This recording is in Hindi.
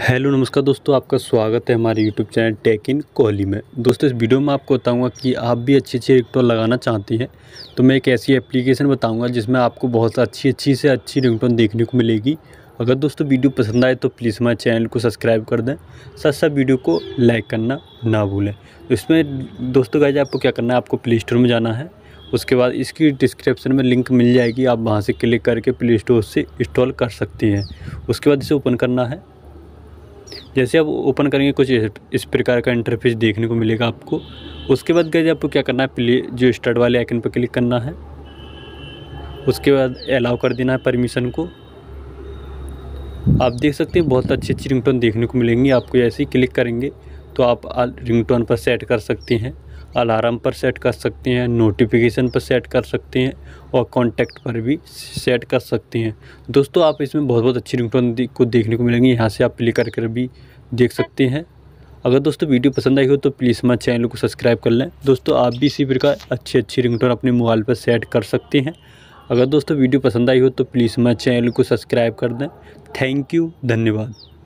हेलो नमस्कार दोस्तों आपका स्वागत है हमारे YouTube channel tech in Kohli में दोस्तों इस वीडियो में आपको बताऊंगा कि आप भी अच्छी अच्छी रिंगटोन लगाना चाहती हैं तो मैं एक ऐसी एप्लीकेशन बताऊंगा जिसमें आपको बहुत अच्छी अच्छी से अच्छी रिंगटोन देखने को मिलेगी अगर दोस्तों वीडियो पसंद आए तो प्लीज़ हमारे चैनल को सब्सक्राइब कर दें साथ साथ वीडियो को लाइक करना ना भूलें तो इसमें दोस्तों गाइज आपको क्या करना है आपको प्ले स्टोर में जाना है उसके बाद इसकी डिस्क्रिप्शन में लिंक मिल जाएगी आप वहाँ से क्लिक करके प्ले स्टोर से इंस्टॉल कर सकती हैं उसके बाद इसे ओपन करना है जैसे आप ओपन करेंगे कुछ इस प्रकार का इंटरफेस देखने को मिलेगा आपको उसके बाद गए आपको क्या करना है प्ले जो स्टार्ट वाले आइकन पर क्लिक करना है उसके बाद अलाउ कर देना है परमिशन को आप देख सकते हैं बहुत अच्छी अच्छी रिंगटोन देखने को मिलेंगी आपको ऐसे ही क्लिक करेंगे तो आप रिंगटोन पर सेट कर सकती हैं अलार्म पर सेट कर सकती हैं नोटिफिकेशन पर सेट कर सकती हैं और कॉन्टैक्ट पर भी सेट कर सकती हैं दोस्तों आप इसमें बहुत बहुत अच्छी रिंगटोन को देखने को मिलेंगी यहाँ से आप प्ले कर कर भी देख सकते हैं अगर दोस्तों वीडियो पसंद आई हो तो प्लीज़ हमारे चैनल को सब्सक्राइब कर लें दोस्तों आप भी इसी प्रकार अच्छी अच्छी रिंगटोन अपने मोबाइल पर सेट कर सकते हैं अगर दोस्तों वीडियो पसंद आई हो तो प्लीज़ हमारे चैनल को सब्सक्राइब कर दें थैंक यू धन्यवाद